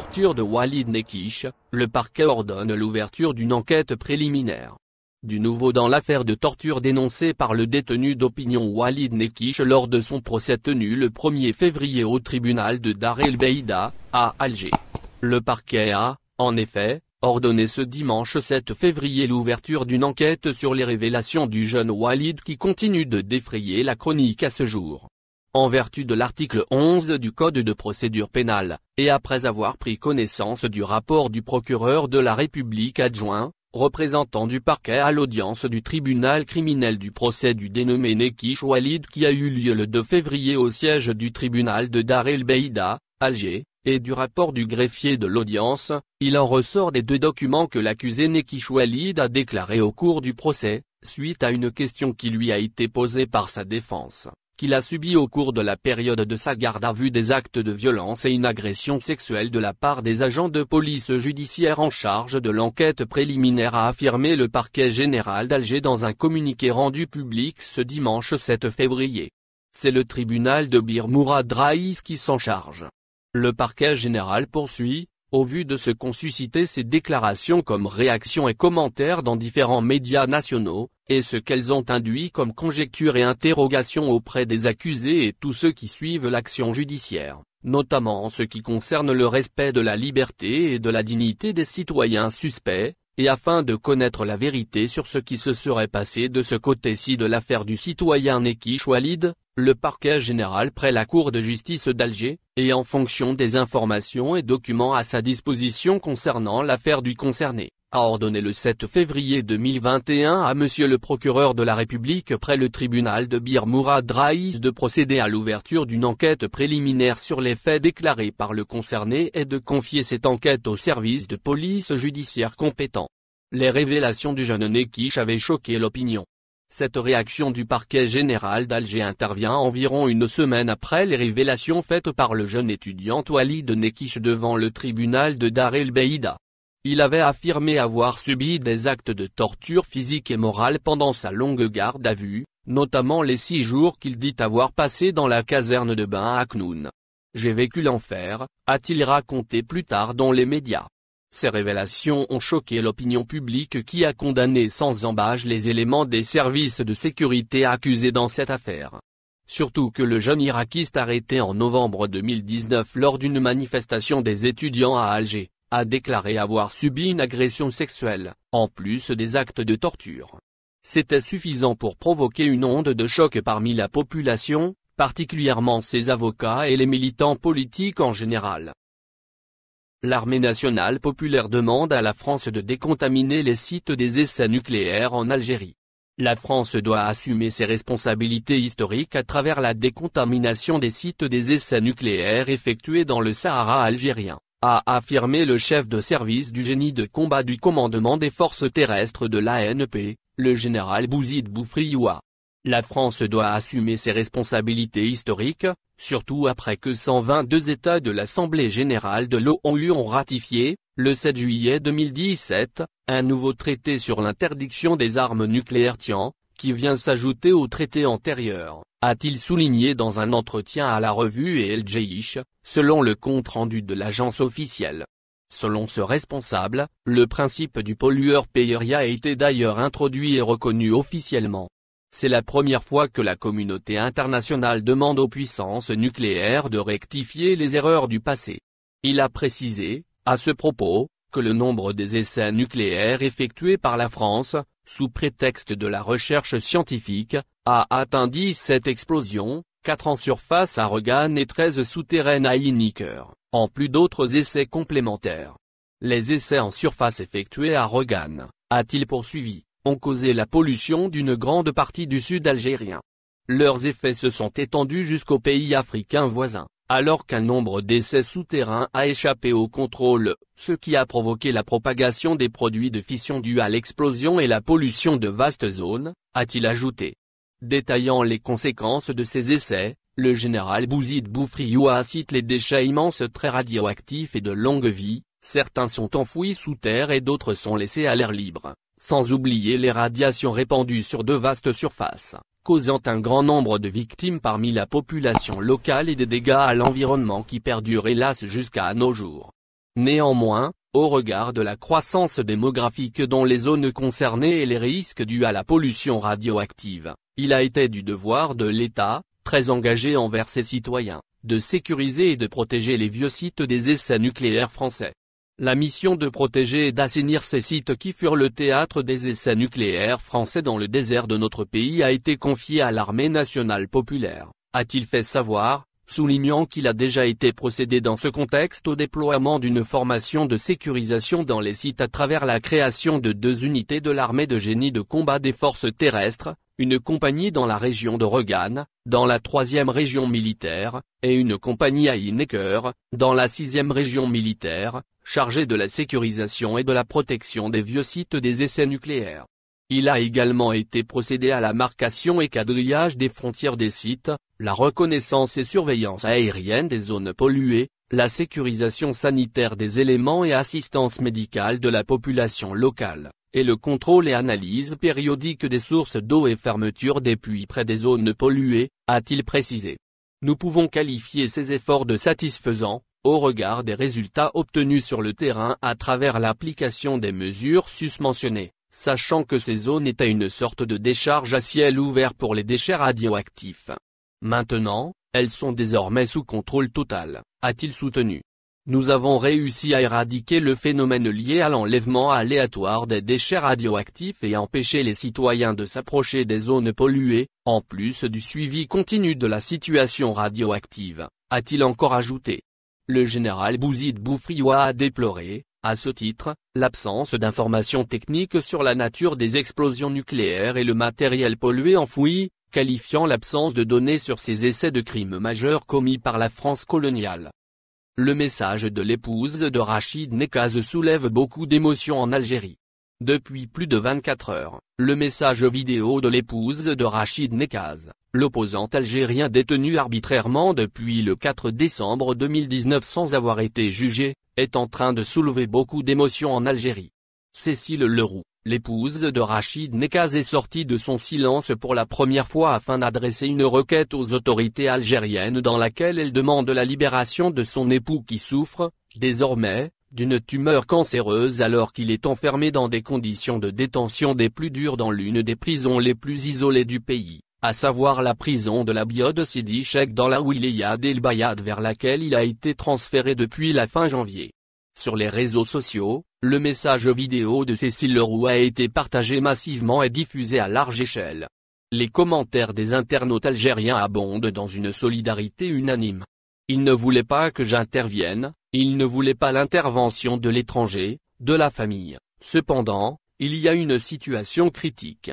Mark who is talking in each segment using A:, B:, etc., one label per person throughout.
A: torture de Walid Nekish, le parquet ordonne l'ouverture d'une enquête préliminaire. Du nouveau dans l'affaire de torture dénoncée par le détenu d'opinion Walid Nekish lors de son procès tenu le 1er février au tribunal de Dar el Beida, à Alger. Le parquet a, en effet, ordonné ce dimanche 7 février l'ouverture d'une enquête sur les révélations du jeune Walid qui continue de défrayer la chronique à ce jour en vertu de l'article 11 du Code de procédure pénale, et après avoir pris connaissance du rapport du procureur de la République adjoint, représentant du parquet à l'audience du tribunal criminel du procès du dénommé Nekish Walid qui a eu lieu le 2 février au siège du tribunal de Dar el Beida, Alger, et du rapport du greffier de l'audience, il en ressort des deux documents que l'accusé Nekish Walid a déclarés au cours du procès, suite à une question qui lui a été posée par sa défense qu'il a subi au cours de la période de sa garde à vue des actes de violence et une agression sexuelle de la part des agents de police judiciaire en charge de l'enquête préliminaire a affirmé le parquet général d'Alger dans un communiqué rendu public ce dimanche 7 février. C'est le tribunal de Bir Mourad Raïs qui s'en charge. Le parquet général poursuit, au vu de ce qu'ont suscité ces déclarations comme réactions et commentaires dans différents médias nationaux, et ce qu'elles ont induit comme conjecture et interrogation auprès des accusés et tous ceux qui suivent l'action judiciaire, notamment en ce qui concerne le respect de la liberté et de la dignité des citoyens suspects, et afin de connaître la vérité sur ce qui se serait passé de ce côté-ci de l'affaire du citoyen Neki Walid, le parquet général près la Cour de justice d'Alger, et en fonction des informations et documents à sa disposition concernant l'affaire du concerné, a ordonné le 7 février 2021 à Monsieur le procureur de la République près le tribunal de Bir Mourad Raïs de procéder à l'ouverture d'une enquête préliminaire sur les faits déclarés par le concerné et de confier cette enquête au service de police judiciaire compétent. Les révélations du jeune Nekich avaient choqué l'opinion. Cette réaction du parquet général d'Alger intervient environ une semaine après les révélations faites par le jeune étudiant Walid Nekich devant le tribunal de Dar el Beida. Il avait affirmé avoir subi des actes de torture physique et morale pendant sa longue garde à vue, notamment les six jours qu'il dit avoir passé dans la caserne de bain à Knoun. J'ai vécu l'enfer, a-t-il raconté plus tard dans les médias. Ces révélations ont choqué l'opinion publique qui a condamné sans embâche les éléments des services de sécurité accusés dans cette affaire. Surtout que le jeune irakiste arrêté en novembre 2019 lors d'une manifestation des étudiants à Alger, a déclaré avoir subi une agression sexuelle, en plus des actes de torture. C'était suffisant pour provoquer une onde de choc parmi la population, particulièrement ses avocats et les militants politiques en général. L'armée nationale populaire demande à la France de décontaminer les sites des essais nucléaires en Algérie. La France doit assumer ses responsabilités historiques à travers la décontamination des sites des essais nucléaires effectués dans le Sahara algérien a affirmé le chef de service du génie de combat du commandement des forces terrestres de l'ANP, le général Bouzid Boufrioua. La France doit assumer ses responsabilités historiques, surtout après que 122 États de l'Assemblée générale de l'ONU ont ratifié, le 7 juillet 2017, un nouveau traité sur l'interdiction des armes nucléaires tian, qui vient s'ajouter au traité antérieur a-t-il souligné dans un entretien à la revue et selon le compte-rendu de l'agence officielle. Selon ce responsable, le principe du pollueur-payeur a été d'ailleurs introduit et reconnu officiellement. C'est la première fois que la communauté internationale demande aux puissances nucléaires de rectifier les erreurs du passé. Il a précisé, à ce propos, le nombre des essais nucléaires effectués par la France, sous prétexte de la recherche scientifique, a atteint 17 explosions, 4 en surface à Rogan et 13 souterraines à Inniker, en plus d'autres essais complémentaires. Les essais en surface effectués à Rogan, a-t-il poursuivi, ont causé la pollution d'une grande partie du sud algérien. Leurs effets se sont étendus jusqu'aux pays africains voisins alors qu'un nombre d'essais souterrains a échappé au contrôle, ce qui a provoqué la propagation des produits de fission dus à l'explosion et la pollution de vastes zones, a-t-il ajouté. Détaillant les conséquences de ces essais, le général Bouzid Boufrioua cite les déchets immenses très radioactifs et de longue vie, certains sont enfouis sous terre et d'autres sont laissés à l'air libre, sans oublier les radiations répandues sur de vastes surfaces causant un grand nombre de victimes parmi la population locale et des dégâts à l'environnement qui perdurent hélas jusqu'à nos jours. Néanmoins, au regard de la croissance démographique dans les zones concernées et les risques dus à la pollution radioactive, il a été du devoir de l'État, très engagé envers ses citoyens, de sécuriser et de protéger les vieux sites des essais nucléaires français. La mission de protéger et d'assainir ces sites qui furent le théâtre des essais nucléaires français dans le désert de notre pays a été confiée à l'armée nationale populaire, a-t-il fait savoir, soulignant qu'il a déjà été procédé dans ce contexte au déploiement d'une formation de sécurisation dans les sites à travers la création de deux unités de l'armée de génie de combat des forces terrestres, une compagnie dans la région de Regan, dans la troisième région militaire, et une compagnie à Ineker, dans la sixième région militaire, chargée de la sécurisation et de la protection des vieux sites des essais nucléaires. Il a également été procédé à la marcation et quadrillage des frontières des sites, la reconnaissance et surveillance aérienne des zones polluées, la sécurisation sanitaire des éléments et assistance médicale de la population locale, et le contrôle et analyse périodique des sources d'eau et fermeture des puits près des zones polluées, a-t-il précisé. Nous pouvons qualifier ces efforts de satisfaisants, au regard des résultats obtenus sur le terrain à travers l'application des mesures susmentionnées sachant que ces zones étaient une sorte de décharge à ciel ouvert pour les déchets radioactifs. Maintenant, elles sont désormais sous contrôle total, a-t-il soutenu. Nous avons réussi à éradiquer le phénomène lié à l'enlèvement aléatoire des déchets radioactifs et empêcher les citoyens de s'approcher des zones polluées, en plus du suivi continu de la situation radioactive, a-t-il encore ajouté. Le général Bouzid Boufrioua a déploré, à ce titre, l'absence d'informations techniques sur la nature des explosions nucléaires et le matériel pollué enfoui, qualifiant l'absence de données sur ces essais de crimes majeurs commis par la France coloniale. Le message de l'épouse de Rachid Nekaz soulève beaucoup d'émotions en Algérie. Depuis plus de 24 heures, le message vidéo de l'épouse de Rachid Nekaz, l'opposant algérien détenu arbitrairement depuis le 4 décembre 2019 sans avoir été jugé, est en train de soulever beaucoup d'émotions en Algérie. Cécile Leroux, l'épouse de Rachid Nekaz est sortie de son silence pour la première fois afin d'adresser une requête aux autorités algériennes dans laquelle elle demande la libération de son époux qui souffre, désormais, d'une tumeur cancéreuse alors qu'il est enfermé dans des conditions de détention des plus dures dans l'une des prisons les plus isolées du pays, à savoir la prison de la Biode Sidi dans la Wilaya d'El Bayad vers laquelle il a été transféré depuis la fin janvier. Sur les réseaux sociaux, le message vidéo de Cécile Leroux a été partagé massivement et diffusé à large échelle. Les commentaires des internautes algériens abondent dans une solidarité unanime. Il ne voulait pas que j'intervienne, il ne voulait pas l'intervention de l'étranger, de la famille. Cependant, il y a une situation critique.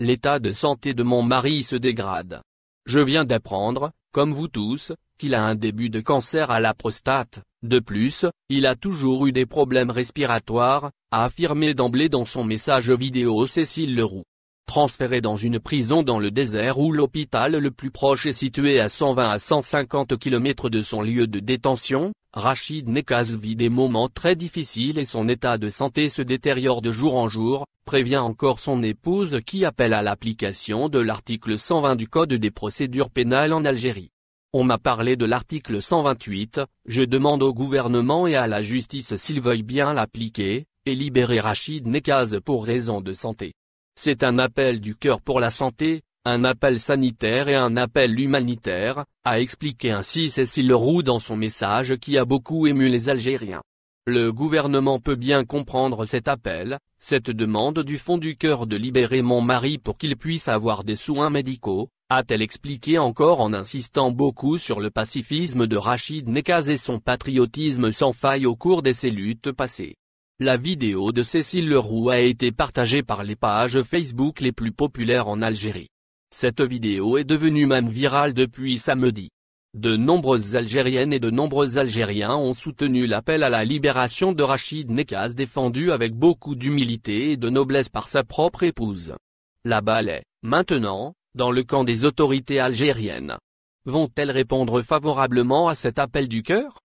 A: L'état de santé de mon mari se dégrade. Je viens d'apprendre, comme vous tous, qu'il a un début de cancer à la prostate. De plus, il a toujours eu des problèmes respiratoires, a affirmé d'emblée dans son message vidéo Cécile Leroux transféré dans une prison dans le désert où l'hôpital le plus proche est situé à 120 à 150 km de son lieu de détention, Rachid Nekaz vit des moments très difficiles et son état de santé se détériore de jour en jour, prévient encore son épouse qui appelle à l'application de l'article 120 du Code des procédures pénales en Algérie. On m'a parlé de l'article 128, je demande au gouvernement et à la justice s'ils veulent bien l'appliquer, et libérer Rachid Nekaz pour raison de santé. C'est un appel du cœur pour la santé, un appel sanitaire et un appel humanitaire, a expliqué ainsi Cécile Roux dans son message qui a beaucoup ému les Algériens. Le gouvernement peut bien comprendre cet appel, cette demande du fond du cœur de libérer mon mari pour qu'il puisse avoir des soins médicaux, a-t-elle expliqué encore en insistant beaucoup sur le pacifisme de Rachid Nekaz et son patriotisme sans faille au cours de ses luttes passées. La vidéo de Cécile Leroux a été partagée par les pages Facebook les plus populaires en Algérie. Cette vidéo est devenue même virale depuis samedi. De nombreuses Algériennes et de nombreux Algériens ont soutenu l'appel à la libération de Rachid Nekaz défendu avec beaucoup d'humilité et de noblesse par sa propre épouse. La balle est, maintenant, dans le camp des autorités algériennes. Vont-elles répondre favorablement à cet appel du cœur